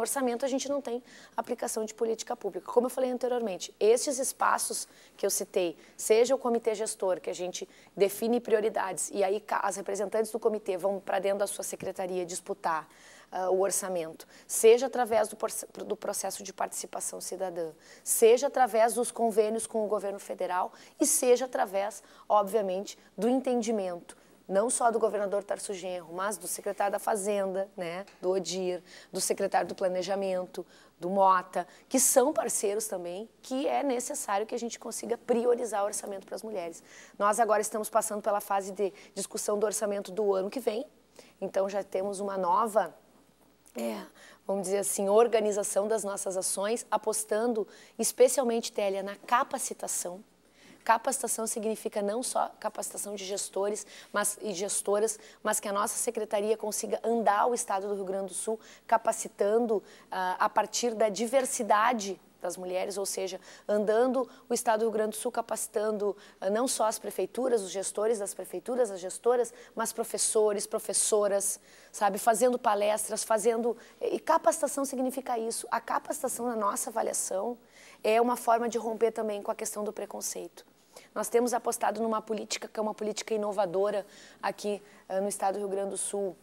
orçamento, a gente não tem aplicação de política pública. Como eu falei anteriormente, estes espaços que eu citei, seja o comitê gestor, que a gente define prioridades, e aí as representantes do comitê vão para dentro da sua secretaria disputar uh, o orçamento, seja através do, do processo de participação cidadã, seja através dos convênios com o governo federal e seja através, obviamente, do entendimento não só do governador Tarso Genro, mas do secretário da Fazenda, né, do Odir, do secretário do Planejamento, do Mota, que são parceiros também, que é necessário que a gente consiga priorizar o orçamento para as mulheres. Nós agora estamos passando pela fase de discussão do orçamento do ano que vem, então já temos uma nova é, vamos dizer assim, organização das nossas ações, apostando especialmente, Télia, na capacitação Capacitação significa não só capacitação de gestores mas, e gestoras, mas que a nossa secretaria consiga andar o estado do Rio Grande do Sul capacitando uh, a partir da diversidade das mulheres, ou seja, andando o Estado do Rio Grande do Sul capacitando ah, não só as prefeituras, os gestores das prefeituras, as gestoras, mas professores, professoras, sabe, fazendo palestras, fazendo e capacitação significa isso. A capacitação na nossa avaliação é uma forma de romper também com a questão do preconceito. Nós temos apostado numa política que é uma política inovadora aqui uh, no estado do Rio Grande do Sul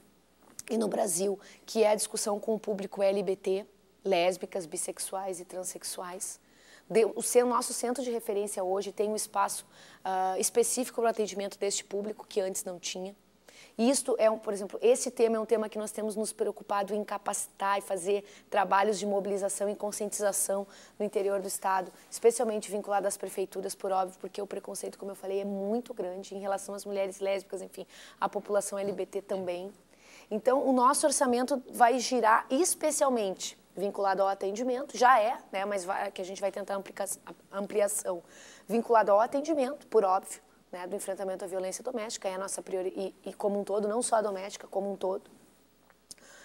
e no Brasil, que é a discussão com o público LGBT, lésbicas, bissexuais e transexuais. De, o, seu, nosso centro de referência hoje tem um espaço uh, específico para o atendimento deste público que antes não tinha isto é, um, por exemplo, esse tema é um tema que nós temos nos preocupado em capacitar e fazer trabalhos de mobilização e conscientização no interior do Estado, especialmente vinculado às prefeituras, por óbvio, porque o preconceito, como eu falei, é muito grande em relação às mulheres lésbicas, enfim, à população LGBT também. Então, o nosso orçamento vai girar especialmente vinculado ao atendimento, já é, né, mas vai, que a gente vai tentar ampliação, vinculado ao atendimento, por óbvio, né, do enfrentamento à violência doméstica, é a nossa prioridade, e, como um todo, não só a doméstica, como um todo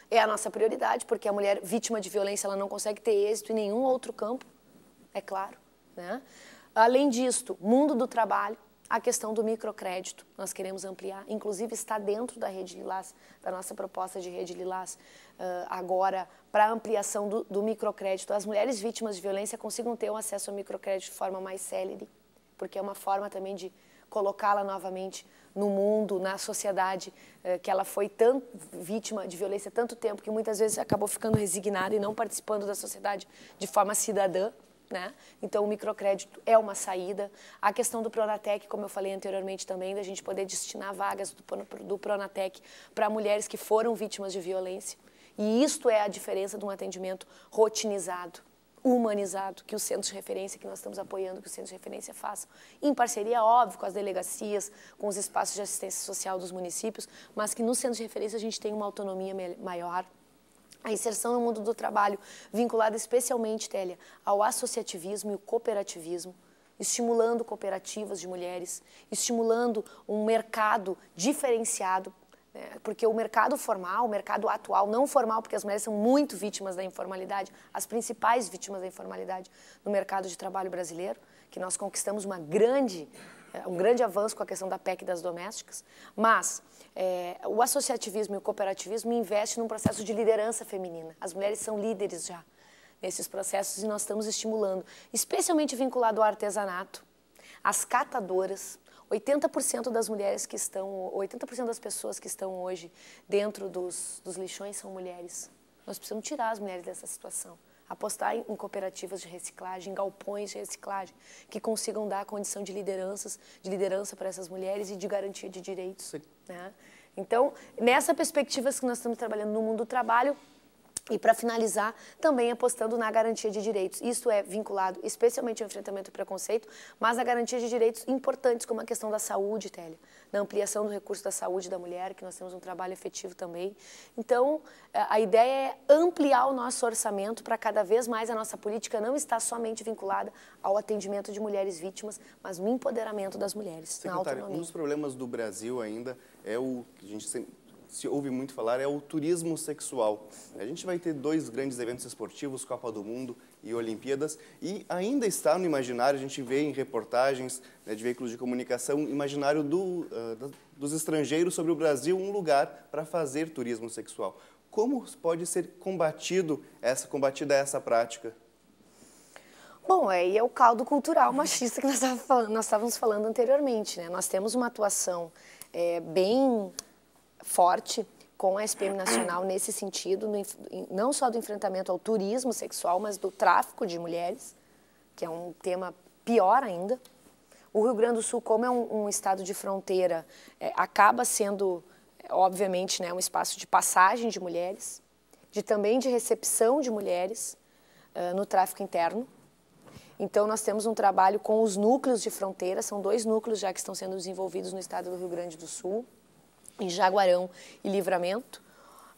é a nossa prioridade, porque a mulher vítima de violência ela não consegue ter êxito em nenhum outro campo, é claro. Né? Além disto, mundo do trabalho, a questão do microcrédito, nós queremos ampliar, inclusive está dentro da Rede Lilás, da nossa proposta de Rede Lilás, uh, agora, para ampliação do, do microcrédito. As mulheres vítimas de violência consigam ter um acesso ao microcrédito de forma mais célere, porque é uma forma também de colocá-la novamente no mundo, na sociedade, eh, que ela foi tão vítima de violência tanto tempo que muitas vezes acabou ficando resignada e não participando da sociedade de forma cidadã. Né? Então, o microcrédito é uma saída. A questão do Pronatec, como eu falei anteriormente também, da gente poder destinar vagas do, do Pronatec para mulheres que foram vítimas de violência. E isto é a diferença de um atendimento rotinizado humanizado que os centros de referência que nós estamos apoiando, que os centros de referência façam, em parceria, óbvio, com as delegacias, com os espaços de assistência social dos municípios, mas que nos centros de referência a gente tenha uma autonomia maior, a inserção no mundo do trabalho, vinculada especialmente, Télia, ao associativismo e o cooperativismo, estimulando cooperativas de mulheres, estimulando um mercado diferenciado é, porque o mercado formal, o mercado atual não formal, porque as mulheres são muito vítimas da informalidade, as principais vítimas da informalidade no mercado de trabalho brasileiro, que nós conquistamos uma grande é, um grande avanço com a questão da PEC das domésticas, mas é, o associativismo e o cooperativismo investem num processo de liderança feminina. As mulheres são líderes já nesses processos e nós estamos estimulando, especialmente vinculado ao artesanato, as catadoras, 80% das mulheres que estão, 80% das pessoas que estão hoje dentro dos, dos lixões são mulheres. Nós precisamos tirar as mulheres dessa situação apostar em cooperativas de reciclagem, galpões de reciclagem, que consigam dar condição de lideranças, de liderança para essas mulheres e de garantia de direitos. Né? Então, nessa perspectiva que assim, nós estamos trabalhando no mundo do trabalho, e para finalizar, também apostando na garantia de direitos. Isso é vinculado especialmente ao enfrentamento do preconceito, mas a garantia de direitos importantes, como a questão da saúde, Télia, da ampliação do recurso da saúde da mulher, que nós temos um trabalho efetivo também. Então, é, a ideia é ampliar o nosso orçamento para cada vez mais a nossa política não estar somente vinculada ao atendimento de mulheres vítimas, mas no empoderamento das mulheres, Secretária, na autonomia. Um dos problemas do Brasil ainda é o que a gente sempre se ouve muito falar é o turismo sexual. A gente vai ter dois grandes eventos esportivos, Copa do Mundo e Olimpíadas, e ainda está no imaginário, a gente vê em reportagens né, de veículos de comunicação, imaginário do, uh, dos estrangeiros sobre o Brasil um lugar para fazer turismo sexual. Como pode ser combatido essa, combatida essa prática? Bom, aí é, é o caldo cultural machista que nós, estávamos falando anteriormente. Né? Nós temos uma atuação é, bem forte com a SPM Nacional nesse sentido, no, não só do enfrentamento ao turismo sexual, mas do tráfico de mulheres, que é um tema pior ainda. O Rio Grande do Sul, como é um, um estado de fronteira, é, acaba sendo, é, obviamente, né, um espaço de passagem de mulheres, de também de recepção de mulheres uh, no tráfico interno. Então, nós temos um trabalho com os núcleos de fronteira, são dois núcleos já que estão sendo desenvolvidos no estado do Rio Grande do Sul em Jaguarão e Livramento.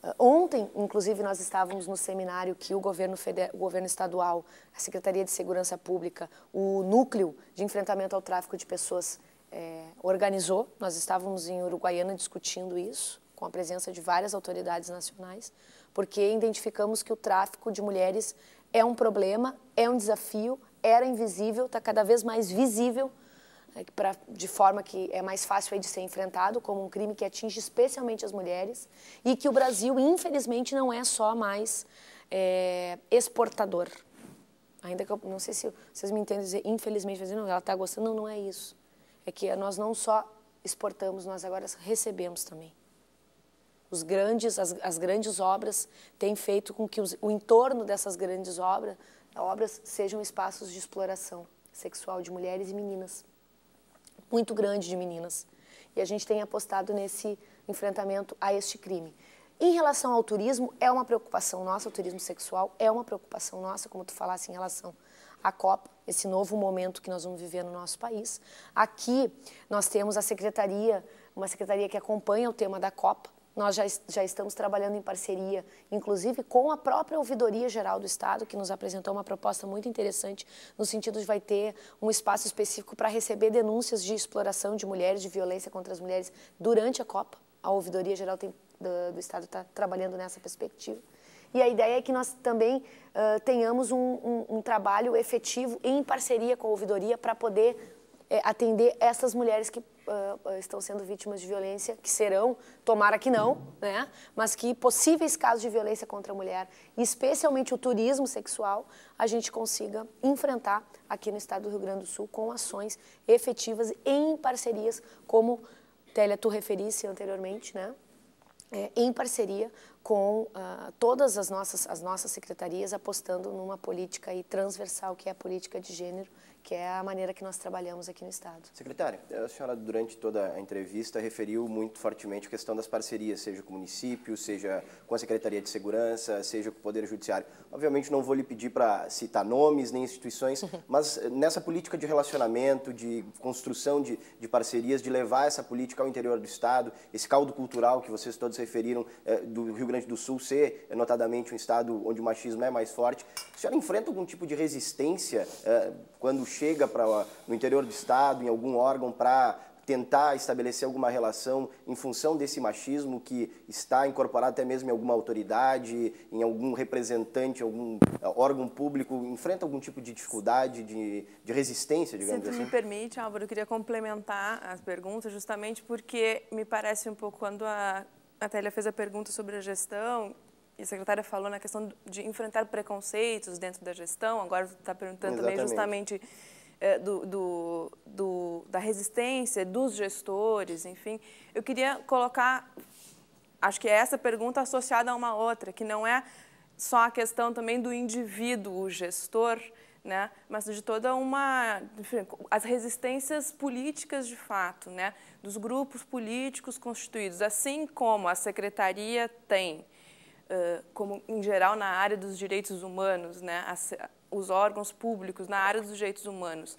Ah, ontem, inclusive, nós estávamos no seminário que o governo, federal, o governo estadual, a Secretaria de Segurança Pública, o Núcleo de Enfrentamento ao Tráfico de Pessoas é, organizou. Nós estávamos em Uruguaiana discutindo isso, com a presença de várias autoridades nacionais, porque identificamos que o tráfico de mulheres é um problema, é um desafio, era invisível, está cada vez mais visível é pra, de forma que é mais fácil de ser enfrentado como um crime que atinge especialmente as mulheres e que o Brasil, infelizmente, não é só mais é, exportador. Ainda que eu não sei se vocês me entendem dizer, infelizmente, dizer, não, ela está gostando, não, não é isso. É que nós não só exportamos, nós agora recebemos também. Os grandes, as, as grandes obras têm feito com que os, o entorno dessas grandes obras, obras sejam espaços de exploração sexual de mulheres e meninas muito grande de meninas. E a gente tem apostado nesse enfrentamento a este crime. Em relação ao turismo, é uma preocupação nossa, o turismo sexual é uma preocupação nossa, como tu falasse em relação à Copa, esse novo momento que nós vamos viver no nosso país. Aqui nós temos a secretaria, uma secretaria que acompanha o tema da Copa, nós já, já estamos trabalhando em parceria, inclusive com a própria Ouvidoria Geral do Estado, que nos apresentou uma proposta muito interessante, no sentido de vai ter um espaço específico para receber denúncias de exploração de mulheres, de violência contra as mulheres durante a Copa. A Ouvidoria Geral tem, do, do Estado está trabalhando nessa perspectiva. E a ideia é que nós também uh, tenhamos um, um, um, trabalho efetivo em parceria com a ouvidoria para poder eh, atender essas mulheres que uh, estão sendo vítimas de violência, que serão, tomara que não, né? Mas que possíveis casos de violência contra a mulher, especialmente o turismo sexual, a gente consiga enfrentar aqui no estado do Rio Grande do Sul com ações efetivas em parcerias, como Télia, tu referisse anteriormente, né? É, em parceria com uh, todas as nossas, as nossas secretarias apostando numa política aí transversal, que é a política de gênero, que é a maneira que nós trabalhamos aqui no Estado. Secretária, a senhora, durante toda a entrevista, referiu muito fortemente a questão das parcerias, seja com o município, seja com a Secretaria de Segurança, seja com o Poder Judiciário. Obviamente, não vou lhe pedir para citar nomes nem instituições, mas eh, nessa política de relacionamento, de construção de, de parcerias, de levar essa política ao interior do Estado, esse caldo cultural que vocês todos referiram eh, do Rio Grande Grande do Sul ser, eh, notadamente, um estado onde o machismo é mais forte, a senhora enfrenta algum tipo de resistência eh, quando chega para no interior do estado, em algum órgão, para tentar estabelecer alguma relação em função desse machismo que está incorporado até mesmo em alguma autoridade, em algum representante, algum eh, órgão público, enfrenta algum tipo de dificuldade, de, de resistência, digamos Se assim? Se me permite, Álvaro, eu queria complementar as perguntas justamente porque me parece um pouco quando a a Télia fez a pergunta sobre a gestão e a secretária falou na questão de enfrentar preconceitos dentro da gestão, agora está perguntando também justamente é, do, do, do, da resistência dos gestores, enfim. Eu queria colocar, acho que é essa pergunta associada a uma outra, que não é só a questão também do indivíduo, o gestor, né? mas de toda uma as resistências políticas de fato, né? dos grupos políticos constituídos, assim como a secretaria tem, como em geral na área dos direitos humanos, né? os órgãos públicos na área dos direitos humanos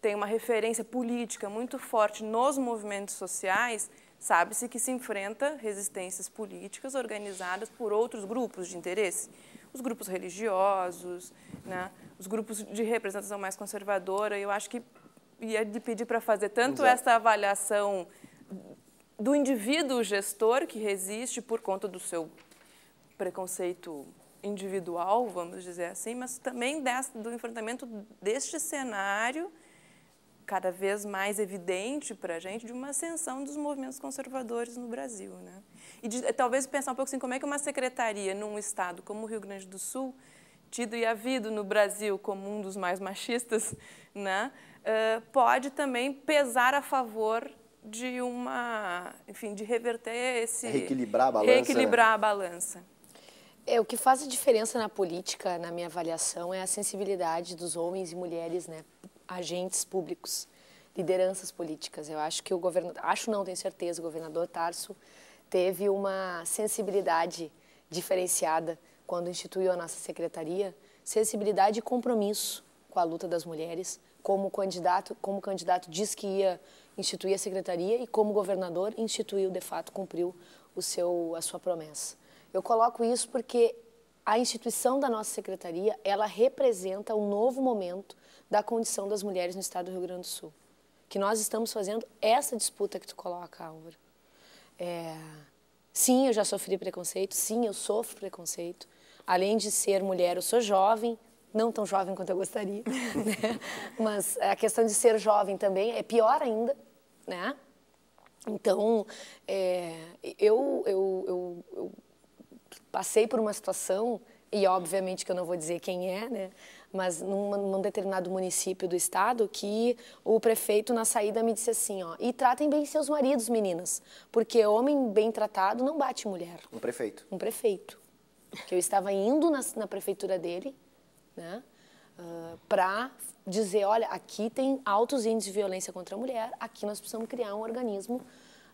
tem uma referência política muito forte nos movimentos sociais, sabe-se que se enfrenta resistências políticas organizadas por outros grupos de interesse os grupos religiosos, né? os grupos de representação mais conservadora. Eu acho que ia de pedir para fazer tanto Exato. essa avaliação do indivíduo gestor que resiste por conta do seu preconceito individual, vamos dizer assim, mas também desse, do enfrentamento deste cenário cada vez mais evidente para a gente de uma ascensão dos movimentos conservadores no Brasil. Né? E de, talvez pensar um pouco assim, como é que uma secretaria num estado como o Rio Grande do Sul, tido e havido no Brasil como um dos mais machistas, né, uh, pode também pesar a favor de uma, enfim, de reverter esse... É reequilibrar a balança. Né? Reequilibrar a balança. É, o que faz a diferença na política, na minha avaliação, é a sensibilidade dos homens e mulheres, né? agentes públicos, lideranças políticas. Eu acho que o governo, acho não, tenho certeza, o governador Tarso teve uma sensibilidade diferenciada quando instituiu a nossa secretaria, sensibilidade e compromisso com a luta das mulheres, como candidato, como candidato diz que ia instituir a secretaria e como governador instituiu, de fato, cumpriu o seu a sua promessa. Eu coloco isso porque a instituição da nossa secretaria, ela representa um novo momento da condição das mulheres no estado do Rio Grande do Sul. Que nós estamos fazendo é essa disputa que tu coloca, Álvaro. É... Sim, eu já sofri preconceito, sim, eu sofro preconceito. Além de ser mulher, eu sou jovem, não tão jovem quanto eu gostaria, né? mas a questão de ser jovem também é pior ainda, né? Então, é... eu, eu, eu, eu passei por uma situação, e obviamente que eu não vou dizer quem é, né? mas num, num, determinado município do estado, que o prefeito na saída me disse assim, ó, e tratem bem seus maridos, meninas, porque homem bem tratado não bate mulher. Um prefeito. Um prefeito. Que eu estava indo na, na prefeitura dele, né, uh, ah, para dizer, olha, aqui tem altos índices de violência contra a mulher, aqui nós precisamos criar um organismo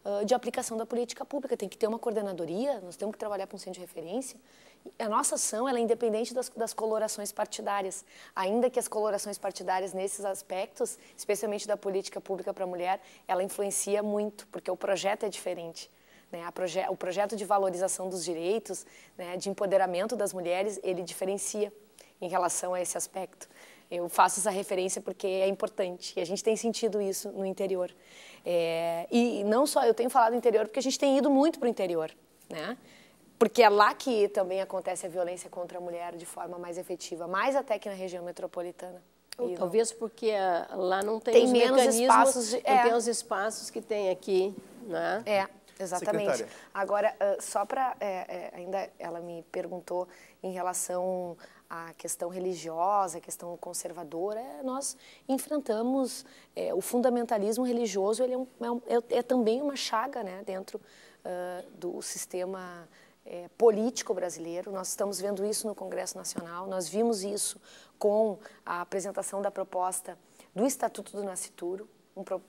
uh, de aplicação da política pública, tem que ter uma coordenadoria, nós temos que trabalhar para um centro de referência a nossa ação é independente das, das, colorações partidárias, ainda que as colorações partidárias nesses aspectos, especialmente da política pública para a mulher, ela influencia muito, porque o projeto é diferente. Né? Proje o projeto de valorização dos direitos, né? de empoderamento das mulheres, ele diferencia em relação a esse aspecto. Eu faço essa referência porque é importante e a gente tem sentido isso no interior. É, e não só eu tenho falado interior, porque a gente tem ido muito para o interior, né? porque é lá que também acontece a violência contra a mulher de forma mais efetiva, mais até que na região metropolitana. Ou, talvez porque é, lá não tem, tem menos espaços, de, é. não tem os espaços que tem aqui, né? É. Exatamente. Secretária. Agora, ah, só para. É, é, ainda ela me perguntou em relação à questão religiosa, à questão conservadora. É, nós enfrentamos é, o fundamentalismo religioso, ele é um, é, também uma chaga né, dentro uh, do sistema é, político brasileiro. Nós estamos vendo isso no Congresso Nacional, nós vimos isso com a apresentação da proposta do Estatuto do Nascituro,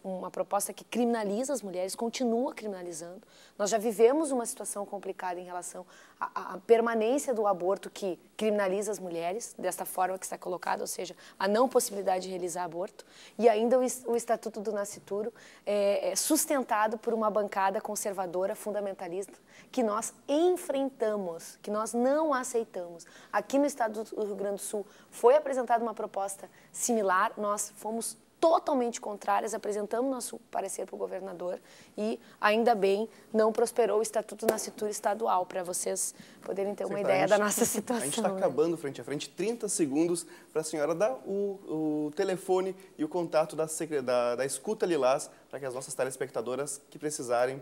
uma proposta que criminaliza as mulheres, continua criminalizando. Nós já vivemos uma situação complicada em relação à, à, permanência do aborto que criminaliza as mulheres, desta forma que está colocada ou seja, a não possibilidade de realizar aborto. E ainda o, o Estatuto do Nascituro é, é sustentado por uma bancada conservadora, fundamentalista, que nós enfrentamos, que nós não aceitamos. Aqui no estado do Rio Grande do Sul foi apresentada uma proposta similar, nós fomos totalmente contrárias, apresentamos nosso parecer para o governador e, ainda bem, não prosperou o Estatuto da Estadual, para vocês poderem ter uma ideia gente, da nossa situação. A gente está né? acabando frente a frente, 30 segundos para a senhora dar o, o, telefone e o contato da, da, da Escuta Lilás para que as nossas telespectadoras que precisarem,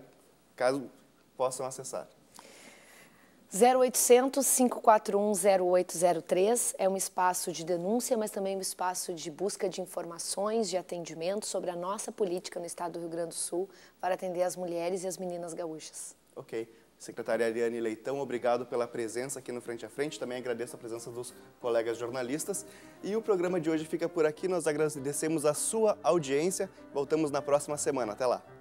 caso possam acessar. 0800 541 0803 é um espaço de denúncia, mas também um espaço de busca de informações, de atendimento sobre a nossa política no estado do Rio Grande do Sul para atender as mulheres e as meninas gaúchas. Ok. Secretária Ariane Leitão, obrigado pela presença aqui no Frente a Frente. Também agradeço a presença dos colegas jornalistas. E o programa de hoje fica por aqui. Nós agradecemos a sua audiência. Voltamos na próxima semana. Até lá.